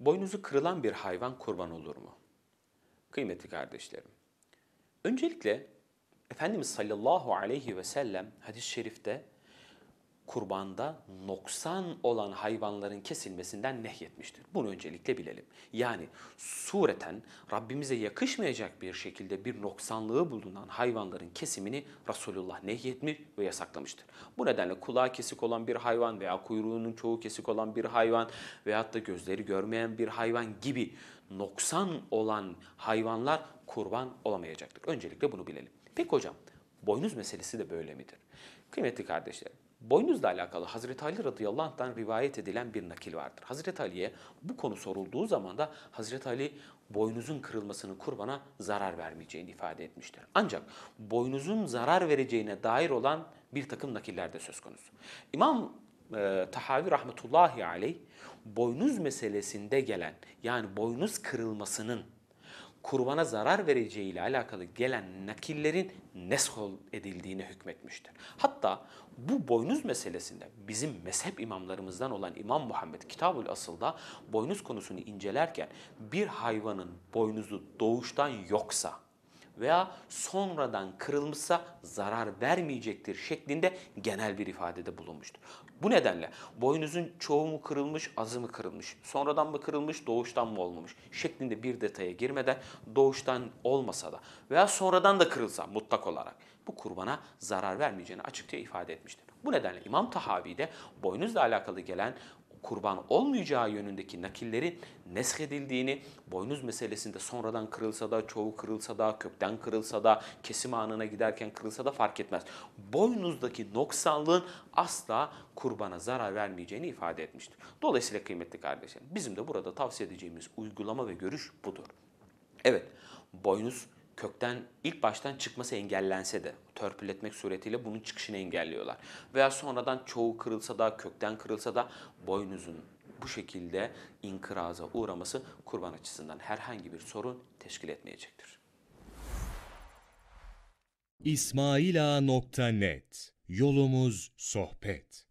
Boynuzu kırılan bir hayvan kurban olur mu? Kıymetli kardeşlerim. Öncelikle Efendimiz sallallahu aleyhi ve sellem hadis-i şerifte kurbanda noksan olan hayvanların kesilmesinden nehyetmiştir. Bunu öncelikle bilelim. Yani sureten Rabbimize yakışmayacak bir şekilde bir noksanlığı bulunan hayvanların kesimini Resulullah nehyetmiş ve yasaklamıştır. Bu nedenle kulağı kesik olan bir hayvan veya kuyruğunun çoğu kesik olan bir hayvan veyahut da gözleri görmeyen bir hayvan gibi noksan olan hayvanlar kurban olamayacaktır. Öncelikle bunu bilelim. Peki hocam Boynuz meselesi de böyle midir? Kıymetli kardeşlerim, boynuzla alakalı Hazreti Ali radıyallahu anh'tan rivayet edilen bir nakil vardır. Hazreti Ali'ye bu konu sorulduğu zaman da Hazreti Ali boynuzun kırılmasının kurbana zarar vermeyeceğini ifade etmiştir. Ancak boynuzun zarar vereceğine dair olan bir takım nakiller de söz konusu. İmam e, Tahavi rahmetullahi aleyh boynuz meselesinde gelen yani boynuz kırılmasının kurbana zarar vereceği ile alakalı gelen nakillerin neshol edildiğini hükmetmiştir. Hatta bu boynuz meselesinde bizim mezhep imamlarımızdan olan İmam Muhammed Kitabül Asıl'da boynuz konusunu incelerken bir hayvanın boynuzu doğuştan yoksa veya sonradan kırılmışsa zarar vermeyecektir şeklinde genel bir ifadede bulunmuştur. Bu nedenle boynuzun çoğu mu kırılmış, azı mı kırılmış, sonradan mı kırılmış, doğuştan mı olmamış şeklinde bir detaya girmeden doğuştan olmasa da veya sonradan da kırılsa mutlak olarak bu kurbana zarar vermeyeceğini açıkça ifade etmiştir. Bu nedenle İmam Tahavi boynuzla alakalı gelen kurban olmayacağı yönündeki nakillerin neshedildiğini, boynuz meselesinde sonradan kırılsa da, çoğu kırılsa da, kökten kırılsa da, kesim anına giderken kırılsa da fark etmez. Boynuzdaki noksanlığın asla kurbana zarar vermeyeceğini ifade etmiştir. Dolayısıyla kıymetli kardeşlerim bizim de burada tavsiye edeceğimiz uygulama ve görüş budur. Evet, boynuz kökten ilk baştan çıkması engellense de törpületmek suretiyle bunun çıkışını engelliyorlar. Veya sonradan çoğu kırılsa da kökten kırılsa da boynuzun bu şekilde inkıraza uğraması kurban açısından herhangi bir sorun teşkil etmeyecektir. İsmaila.net Yolumuz sohbet